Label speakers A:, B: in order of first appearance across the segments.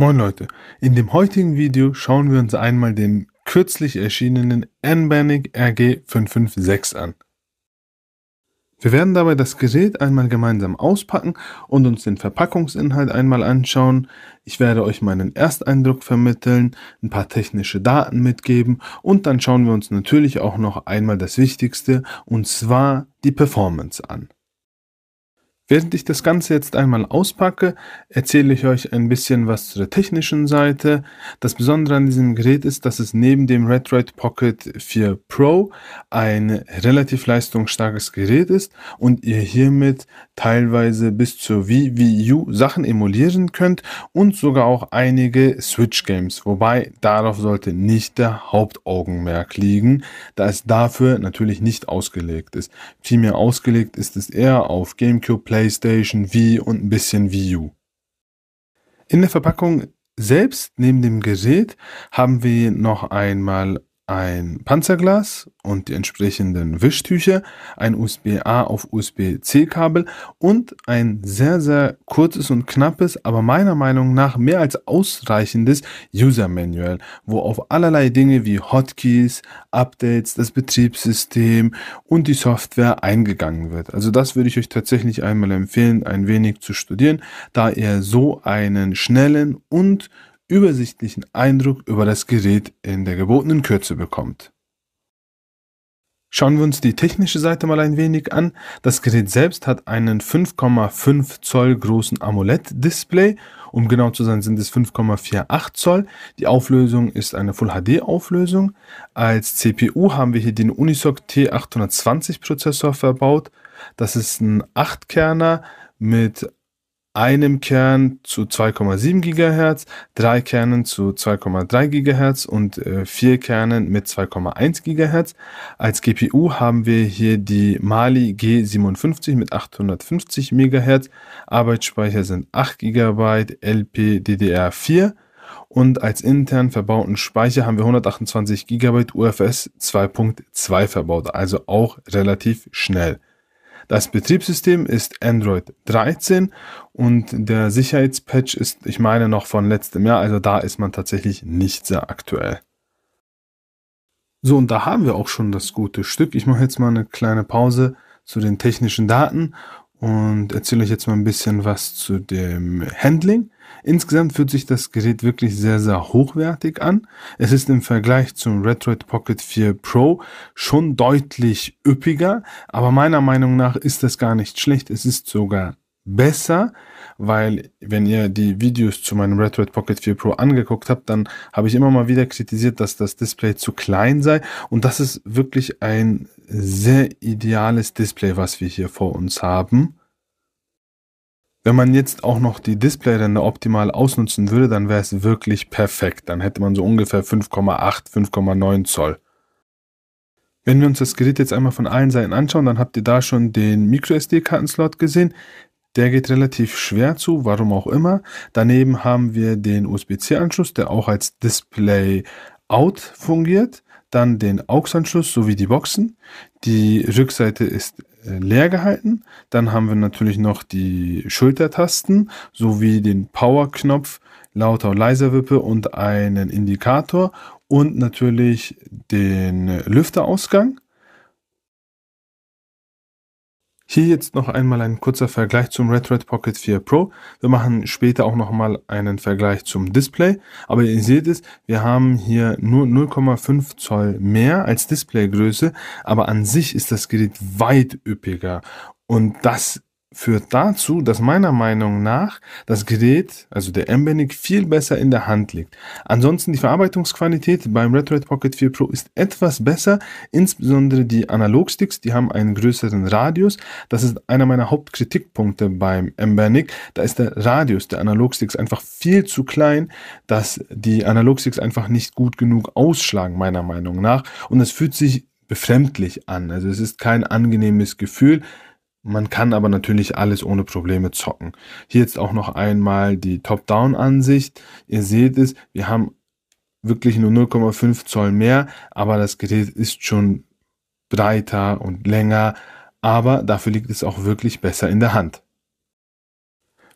A: Moin Leute, in dem heutigen Video schauen wir uns einmal den kürzlich erschienenen n RG556 an. Wir werden dabei das Gerät einmal gemeinsam auspacken und uns den Verpackungsinhalt einmal anschauen. Ich werde euch meinen Ersteindruck vermitteln, ein paar technische Daten mitgeben und dann schauen wir uns natürlich auch noch einmal das Wichtigste und zwar die Performance an. Während ich das Ganze jetzt einmal auspacke, erzähle ich euch ein bisschen was zu der technischen Seite. Das Besondere an diesem Gerät ist, dass es neben dem Redroid Pocket 4 Pro ein relativ leistungsstarkes Gerät ist und ihr hiermit teilweise bis zur Wii Wii U Sachen emulieren könnt und sogar auch einige Switch-Games, wobei darauf sollte nicht der Hauptaugenmerk liegen, da es dafür natürlich nicht ausgelegt ist. Vielmehr ausgelegt ist es eher auf GameCube, PlayStation, Wii und ein bisschen Wii U. In der Verpackung selbst neben dem Gerät haben wir noch einmal ein Panzerglas und die entsprechenden Wischtücher, ein USB-A auf USB-C-Kabel und ein sehr, sehr kurzes und knappes, aber meiner Meinung nach mehr als ausreichendes User-Manual, wo auf allerlei Dinge wie Hotkeys, Updates, das Betriebssystem und die Software eingegangen wird. Also das würde ich euch tatsächlich einmal empfehlen, ein wenig zu studieren, da ihr so einen schnellen und übersichtlichen Eindruck über das Gerät in der gebotenen Kürze bekommt. Schauen wir uns die technische Seite mal ein wenig an. Das Gerät selbst hat einen 5,5 Zoll großen AMOLED-Display. Um genau zu sein, sind es 5,48 Zoll. Die Auflösung ist eine Full HD-Auflösung. Als CPU haben wir hier den Unisoc T820 Prozessor verbaut. Das ist ein 8-Kerner mit einem Kern zu 2,7 GHz, drei Kernen zu 2,3 GHz und äh, vier Kernen mit 2,1 GHz. Als GPU haben wir hier die Mali G57 mit 850 MHz. Arbeitsspeicher sind 8 GB LPDDR4 und als intern verbauten Speicher haben wir 128 GB UFS 2.2 verbaut, also auch relativ schnell. Das Betriebssystem ist Android 13 und der Sicherheitspatch ist, ich meine, noch von letztem Jahr, also da ist man tatsächlich nicht sehr aktuell. So, und da haben wir auch schon das gute Stück. Ich mache jetzt mal eine kleine Pause zu den technischen Daten und erzähle euch jetzt mal ein bisschen was zu dem Handling. Insgesamt fühlt sich das Gerät wirklich sehr, sehr hochwertig an. Es ist im Vergleich zum Retroid Pocket 4 Pro schon deutlich üppiger, aber meiner Meinung nach ist das gar nicht schlecht. Es ist sogar besser weil wenn ihr die Videos zu meinem Red Red Pocket 4 Pro angeguckt habt, dann habe ich immer mal wieder kritisiert, dass das Display zu klein sei und das ist wirklich ein sehr ideales Display, was wir hier vor uns haben. Wenn man jetzt auch noch die Displayränder optimal ausnutzen würde, dann wäre es wirklich perfekt. Dann hätte man so ungefähr 5,8, 5,9 Zoll. Wenn wir uns das Gerät jetzt einmal von allen Seiten anschauen, dann habt ihr da schon den microsd kartenslot gesehen. Der geht relativ schwer zu, warum auch immer. Daneben haben wir den USB-C-Anschluss, der auch als Display Out fungiert. Dann den AUX-Anschluss sowie die Boxen. Die Rückseite ist äh, leer gehalten. Dann haben wir natürlich noch die Schultertasten sowie den Power-Knopf, lauter und leiser Wippe und einen Indikator und natürlich den Lüfterausgang. Hier jetzt noch einmal ein kurzer Vergleich zum Red Red Pocket 4 Pro. Wir machen später auch nochmal einen Vergleich zum Display. Aber ihr seht es, wir haben hier nur 0,5 Zoll mehr als Displaygröße. Aber an sich ist das Gerät weit üppiger. Und das führt dazu, dass meiner Meinung nach das Gerät, also der M-Benic, viel besser in der Hand liegt. Ansonsten die Verarbeitungsqualität beim Red Pocket 4 Pro ist etwas besser, insbesondere die Analogsticks, die haben einen größeren Radius. Das ist einer meiner Hauptkritikpunkte beim M-Benic. Da ist der Radius der Analogsticks einfach viel zu klein, dass die Analogsticks einfach nicht gut genug ausschlagen, meiner Meinung nach. Und es fühlt sich befremdlich an. Also es ist kein angenehmes Gefühl. Man kann aber natürlich alles ohne Probleme zocken. Hier jetzt auch noch einmal die Top-Down-Ansicht. Ihr seht es, wir haben wirklich nur 0,5 Zoll mehr, aber das Gerät ist schon breiter und länger, aber dafür liegt es auch wirklich besser in der Hand.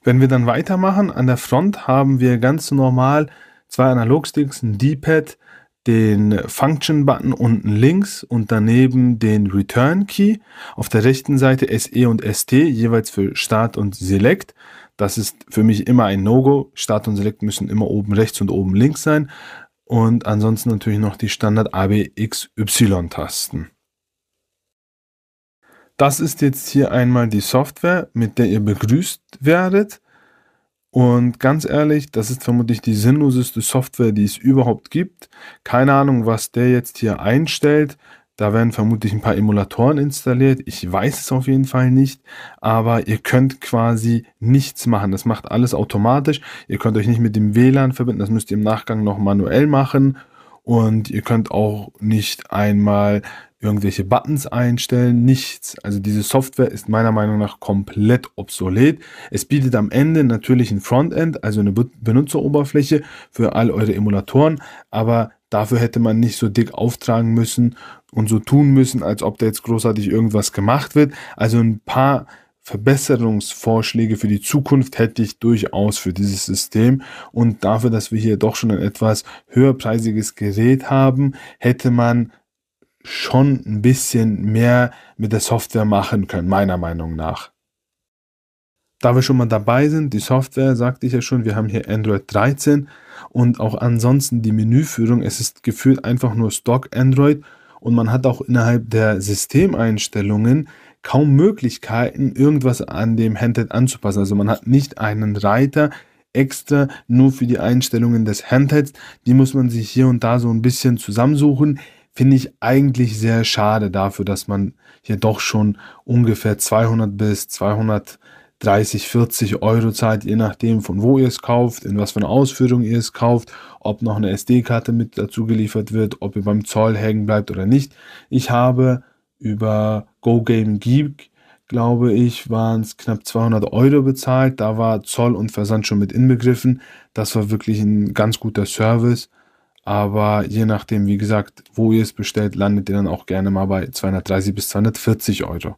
A: Wenn wir dann weitermachen, an der Front haben wir ganz normal zwei Analogsticks, ein D-Pad, den Function-Button unten links und daneben den Return-Key. Auf der rechten Seite SE und ST, jeweils für Start und Select. Das ist für mich immer ein No-Go. Start und Select müssen immer oben rechts und oben links sein. Und ansonsten natürlich noch die Standard ABXY-Tasten. Das ist jetzt hier einmal die Software, mit der ihr begrüßt werdet. Und ganz ehrlich, das ist vermutlich die sinnloseste Software, die es überhaupt gibt. Keine Ahnung, was der jetzt hier einstellt. Da werden vermutlich ein paar Emulatoren installiert. Ich weiß es auf jeden Fall nicht. Aber ihr könnt quasi nichts machen. Das macht alles automatisch. Ihr könnt euch nicht mit dem WLAN verbinden. Das müsst ihr im Nachgang noch manuell machen. Und ihr könnt auch nicht einmal irgendwelche Buttons einstellen, nichts. Also diese Software ist meiner Meinung nach komplett obsolet. Es bietet am Ende natürlich ein Frontend, also eine Benutzeroberfläche für all eure Emulatoren, aber dafür hätte man nicht so dick auftragen müssen und so tun müssen, als ob da jetzt großartig irgendwas gemacht wird. Also ein paar Verbesserungsvorschläge für die Zukunft hätte ich durchaus für dieses System und dafür, dass wir hier doch schon ein etwas höherpreisiges Gerät haben, hätte man schon ein bisschen mehr mit der Software machen können, meiner Meinung nach. Da wir schon mal dabei sind, die Software, sagte ich ja schon, wir haben hier Android 13 und auch ansonsten die Menüführung, es ist gefühlt einfach nur Stock Android und man hat auch innerhalb der Systemeinstellungen kaum Möglichkeiten, irgendwas an dem Handheld anzupassen. Also man hat nicht einen Reiter, extra nur für die Einstellungen des Handhelds. Die muss man sich hier und da so ein bisschen zusammensuchen finde ich eigentlich sehr schade dafür, dass man hier doch schon ungefähr 200 bis 230, 40 Euro zahlt, je nachdem von wo ihr es kauft, in was für eine Ausführung ihr es kauft, ob noch eine SD-Karte mit dazu geliefert wird, ob ihr beim Zoll hängen bleibt oder nicht. Ich habe über GoGameGeek glaube ich, waren es knapp 200 Euro bezahlt. Da war Zoll und Versand schon mit inbegriffen. Das war wirklich ein ganz guter Service. Aber je nachdem, wie gesagt, wo ihr es bestellt, landet ihr dann auch gerne mal bei 230 bis 240 Euro.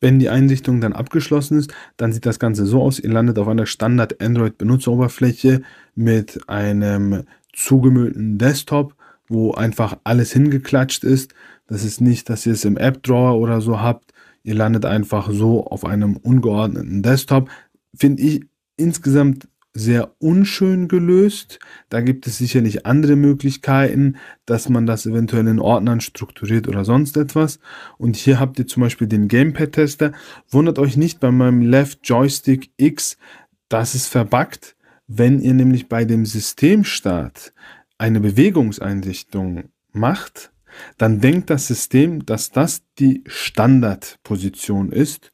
A: Wenn die Einrichtung dann abgeschlossen ist, dann sieht das Ganze so aus. Ihr landet auf einer Standard Android Benutzeroberfläche mit einem zugemüllten Desktop, wo einfach alles hingeklatscht ist. Das ist nicht, dass ihr es im App Drawer oder so habt. Ihr landet einfach so auf einem ungeordneten Desktop. Finde ich insgesamt sehr unschön gelöst. Da gibt es sicherlich andere Möglichkeiten, dass man das eventuell in Ordnern strukturiert oder sonst etwas. Und hier habt ihr zum Beispiel den Gamepad-Tester. Wundert euch nicht bei meinem Left Joystick X, das ist verbuggt. Wenn ihr nämlich bei dem Systemstart eine Bewegungseinrichtung macht, dann denkt das System, dass das die Standardposition ist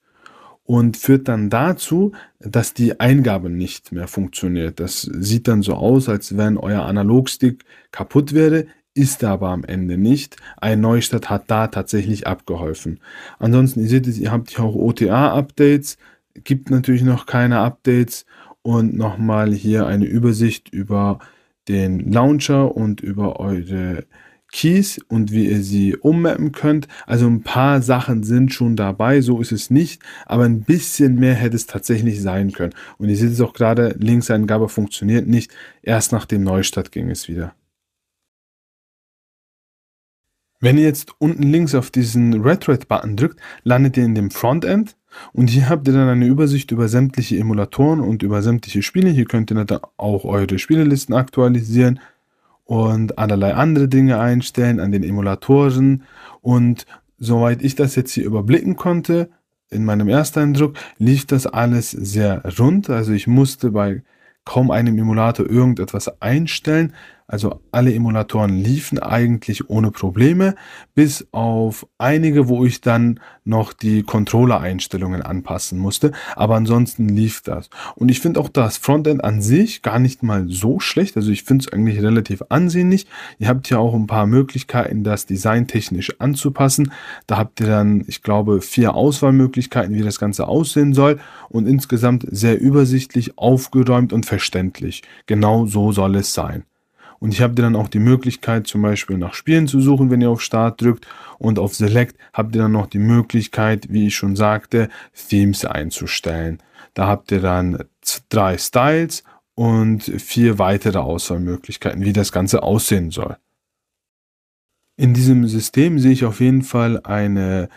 A: und führt dann dazu, dass die Eingabe nicht mehr funktioniert. Das sieht dann so aus, als wenn euer Analogstick kaputt wäre, ist aber am Ende nicht. Ein Neustart hat da tatsächlich abgeholfen. Ansonsten, ihr seht es, ihr habt hier auch OTA-Updates, gibt natürlich noch keine Updates und nochmal hier eine Übersicht über den Launcher und über eure Keys und wie ihr sie ummappen könnt. Also ein paar Sachen sind schon dabei, so ist es nicht, aber ein bisschen mehr hätte es tatsächlich sein können. Und ihr seht es auch gerade, Linkseingabe funktioniert nicht. Erst nach dem Neustart ging es wieder. Wenn ihr jetzt unten links auf diesen Red-Red-Button drückt, landet ihr in dem Frontend und hier habt ihr dann eine Übersicht über sämtliche Emulatoren und über sämtliche Spiele. Hier könnt ihr dann auch eure Spielelisten aktualisieren, und allerlei andere Dinge einstellen an den Emulatoren. Und soweit ich das jetzt hier überblicken konnte, in meinem ersten Eindruck, lief das alles sehr rund. Also ich musste bei kaum einem Emulator irgendetwas einstellen, also alle Emulatoren liefen eigentlich ohne Probleme, bis auf einige, wo ich dann noch die Controller-Einstellungen anpassen musste. Aber ansonsten lief das. Und ich finde auch das Frontend an sich gar nicht mal so schlecht. Also ich finde es eigentlich relativ ansehnlich. Ihr habt ja auch ein paar Möglichkeiten, das Design technisch anzupassen. Da habt ihr dann, ich glaube, vier Auswahlmöglichkeiten, wie das Ganze aussehen soll. Und insgesamt sehr übersichtlich, aufgeräumt und verständlich. Genau so soll es sein. Und ich habe dann auch die Möglichkeit, zum Beispiel nach Spielen zu suchen, wenn ihr auf Start drückt. Und auf Select habt ihr dann noch die Möglichkeit, wie ich schon sagte, Themes einzustellen. Da habt ihr dann drei Styles und vier weitere Auswahlmöglichkeiten, wie das Ganze aussehen soll. In diesem System sehe ich auf jeden Fall eine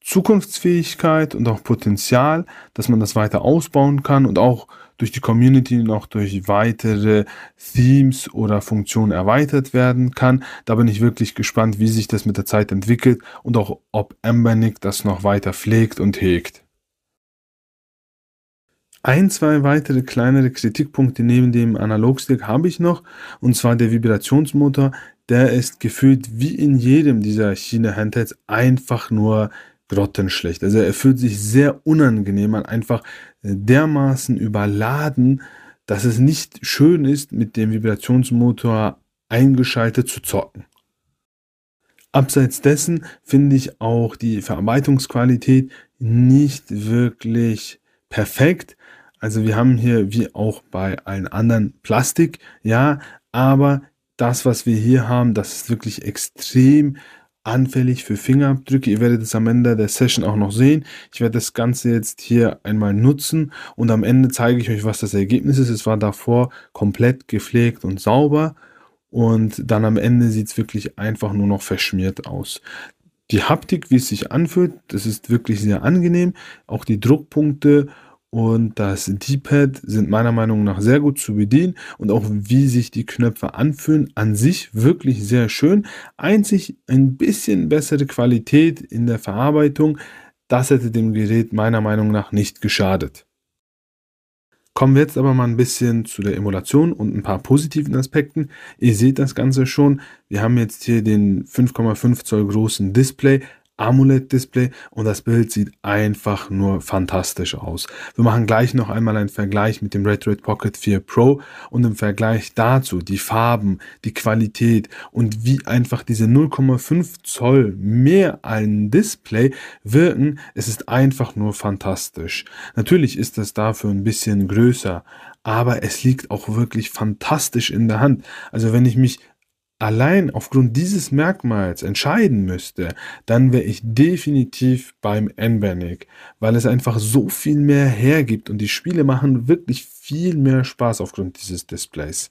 A: Zukunftsfähigkeit und auch Potenzial, dass man das weiter ausbauen kann und auch durch die Community noch durch weitere Themes oder Funktionen erweitert werden kann. Da bin ich wirklich gespannt, wie sich das mit der Zeit entwickelt und auch ob Embernick das noch weiter pflegt und hegt. Ein, zwei weitere kleinere Kritikpunkte neben dem Analogstick habe ich noch, und zwar der Vibrationsmotor. Der ist gefühlt wie in jedem dieser China-Handhelds einfach nur grottenschlecht. Also er fühlt sich sehr unangenehm an, einfach äh, dermaßen überladen, dass es nicht schön ist, mit dem Vibrationsmotor eingeschaltet zu zocken. Abseits dessen finde ich auch die Verarbeitungsqualität nicht wirklich perfekt. Also wir haben hier wie auch bei allen anderen Plastik, ja, aber das, was wir hier haben, das ist wirklich extrem anfällig für Fingerabdrücke. Ihr werdet es am Ende der Session auch noch sehen. Ich werde das Ganze jetzt hier einmal nutzen und am Ende zeige ich euch, was das Ergebnis ist. Es war davor komplett gepflegt und sauber und dann am Ende sieht es wirklich einfach nur noch verschmiert aus. Die Haptik, wie es sich anfühlt, das ist wirklich sehr angenehm. Auch die Druckpunkte und das D-Pad sind meiner Meinung nach sehr gut zu bedienen und auch wie sich die Knöpfe anfühlen, an sich wirklich sehr schön. Einzig ein bisschen bessere Qualität in der Verarbeitung, das hätte dem Gerät meiner Meinung nach nicht geschadet. Kommen wir jetzt aber mal ein bisschen zu der Emulation und ein paar positiven Aspekten. Ihr seht das Ganze schon. Wir haben jetzt hier den 5,5 Zoll großen Display AMOLED-Display und das Bild sieht einfach nur fantastisch aus. Wir machen gleich noch einmal einen Vergleich mit dem RedRed Pocket 4 Pro und im Vergleich dazu die Farben, die Qualität und wie einfach diese 0,5 Zoll mehr ein Display wirken. Es ist einfach nur fantastisch. Natürlich ist das dafür ein bisschen größer, aber es liegt auch wirklich fantastisch in der Hand. Also wenn ich mich allein aufgrund dieses Merkmals entscheiden müsste, dann wäre ich definitiv beim n weil es einfach so viel mehr hergibt und die Spiele machen wirklich viel mehr Spaß aufgrund dieses Displays.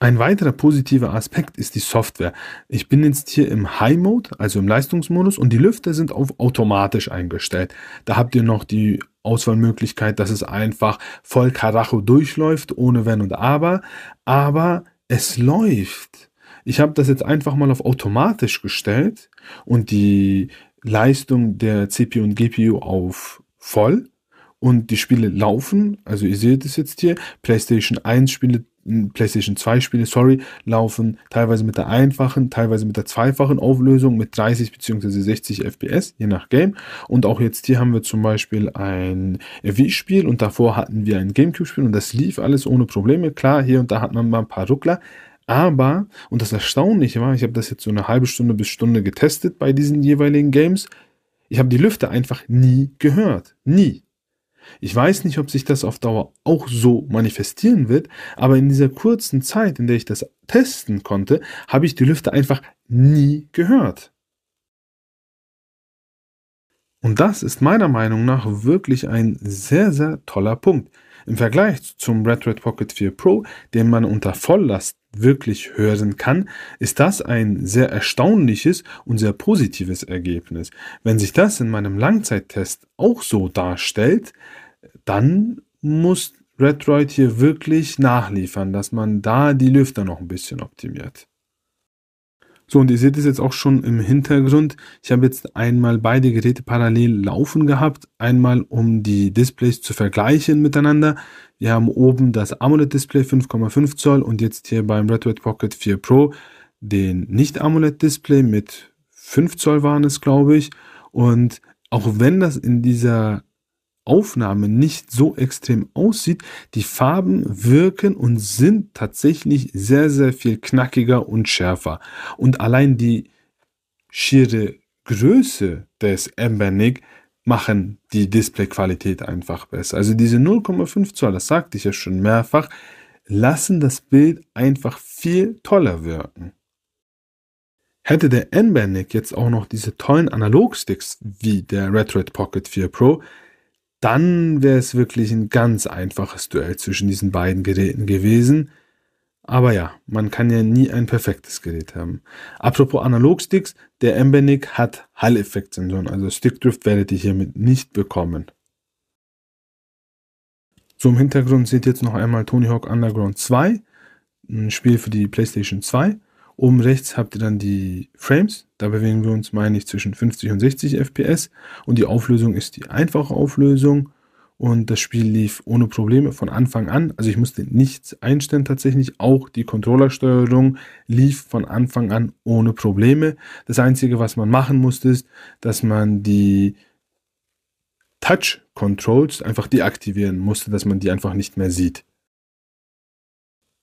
A: Ein weiterer positiver Aspekt ist die Software. Ich bin jetzt hier im High Mode, also im Leistungsmodus und die Lüfter sind auf automatisch eingestellt. Da habt ihr noch die Auswahlmöglichkeit, dass es einfach voll Karacho durchläuft, ohne Wenn und Aber. Aber es läuft. Ich habe das jetzt einfach mal auf automatisch gestellt und die Leistung der CPU und GPU auf voll und die Spiele laufen. Also ihr seht es jetzt hier, PlayStation 1 Spiele PlayStation 2 Spiele, sorry, laufen teilweise mit der einfachen, teilweise mit der zweifachen Auflösung mit 30 bzw. 60 FPS, je nach Game. Und auch jetzt hier haben wir zum Beispiel ein Wii-Spiel und davor hatten wir ein Gamecube-Spiel und das lief alles ohne Probleme. Klar, hier und da hat man mal ein paar Ruckler, aber, und das Erstaunliche war, ich habe das jetzt so eine halbe Stunde bis Stunde getestet bei diesen jeweiligen Games, ich habe die Lüfte einfach nie gehört. Nie. Ich weiß nicht, ob sich das auf Dauer auch so manifestieren wird, aber in dieser kurzen Zeit, in der ich das testen konnte, habe ich die Lüfter einfach nie gehört. Und das ist meiner Meinung nach wirklich ein sehr, sehr toller Punkt. Im Vergleich zum Red Red Pocket 4 Pro, den man unter Volllast wirklich hören kann, ist das ein sehr erstaunliches und sehr positives Ergebnis. Wenn sich das in meinem Langzeittest auch so darstellt, dann muss Redroid hier wirklich nachliefern, dass man da die Lüfter noch ein bisschen optimiert. So, und ihr seht es jetzt auch schon im Hintergrund. Ich habe jetzt einmal beide Geräte parallel laufen gehabt. Einmal, um die Displays zu vergleichen miteinander. Wir haben oben das AMOLED-Display 5,5 Zoll und jetzt hier beim Red Red Pocket 4 Pro den Nicht-AMOLED-Display mit 5 Zoll waren es, glaube ich. Und auch wenn das in dieser Aufnahme nicht so extrem aussieht. Die Farben wirken und sind tatsächlich sehr, sehr viel knackiger und schärfer. Und allein die schiere Größe des Embernic machen die Displayqualität einfach besser. Also diese 0,5 Zoll, das sagte ich ja schon mehrfach, lassen das Bild einfach viel toller wirken. Hätte der Embernic jetzt auch noch diese tollen Analogsticks wie der Red Red Pocket 4 Pro, dann wäre es wirklich ein ganz einfaches Duell zwischen diesen beiden Geräten gewesen. Aber ja, man kann ja nie ein perfektes Gerät haben. Apropos Analogsticks, der Embernic hat Hall-Effekt-Sensoren, also Stickdrift werdet ihr hiermit nicht bekommen. So im Hintergrund seht ihr jetzt noch einmal Tony Hawk Underground 2, ein Spiel für die PlayStation 2. Oben rechts habt ihr dann die Frames. Da bewegen wir uns, meine ich, zwischen 50 und 60 FPS. Und die Auflösung ist die einfache Auflösung. Und das Spiel lief ohne Probleme von Anfang an. Also ich musste nichts einstellen tatsächlich. Auch die Controllersteuerung lief von Anfang an ohne Probleme. Das Einzige, was man machen musste, ist, dass man die Touch Controls einfach deaktivieren musste, dass man die einfach nicht mehr sieht.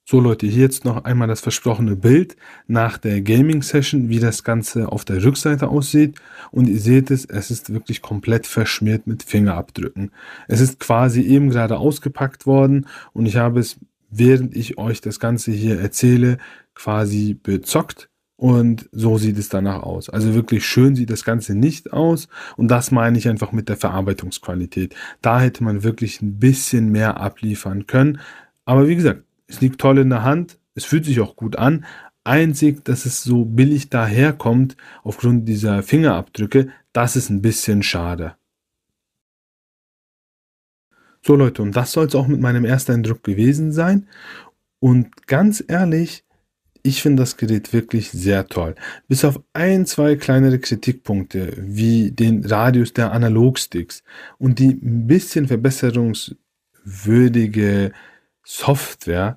A: So Leute, hier jetzt noch einmal das versprochene Bild nach der Gaming Session, wie das Ganze auf der Rückseite aussieht. Und ihr seht es, es ist wirklich komplett verschmiert mit Fingerabdrücken. Es ist quasi eben gerade ausgepackt worden und ich habe es, während ich euch das Ganze hier erzähle, quasi bezockt. Und so sieht es danach aus. Also wirklich schön sieht das Ganze nicht aus. Und das meine ich einfach mit der Verarbeitungsqualität. Da hätte man wirklich ein bisschen mehr abliefern können. Aber wie gesagt, es liegt toll in der Hand, es fühlt sich auch gut an. Einzig, dass es so billig daherkommt, aufgrund dieser Fingerabdrücke, das ist ein bisschen schade. So Leute, und das soll es auch mit meinem ersten Eindruck gewesen sein. Und ganz ehrlich, ich finde das Gerät wirklich sehr toll. Bis auf ein, zwei kleinere Kritikpunkte, wie den Radius der Analogsticks und die ein bisschen verbesserungswürdige Software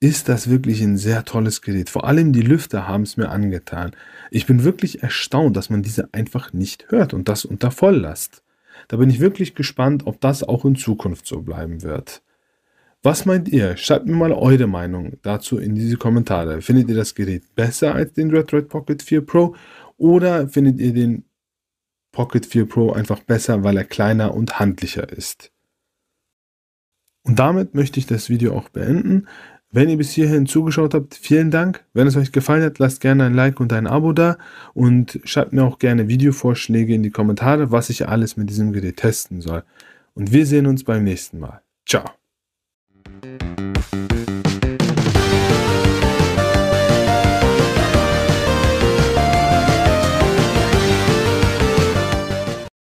A: ist das wirklich ein sehr tolles Gerät. Vor allem die Lüfter haben es mir angetan. Ich bin wirklich erstaunt, dass man diese einfach nicht hört und das unter Volllast. Da bin ich wirklich gespannt, ob das auch in Zukunft so bleiben wird. Was meint ihr? Schreibt mir mal eure Meinung dazu in diese Kommentare. Findet ihr das Gerät besser als den Red Pocket 4 Pro oder findet ihr den Pocket 4 Pro einfach besser, weil er kleiner und handlicher ist? Und damit möchte ich das Video auch beenden. Wenn ihr bis hierhin zugeschaut habt, vielen Dank. Wenn es euch gefallen hat, lasst gerne ein Like und ein Abo da und schreibt mir auch gerne Videovorschläge in die Kommentare, was ich alles mit diesem Gerät testen soll. Und wir sehen uns beim nächsten Mal. Ciao.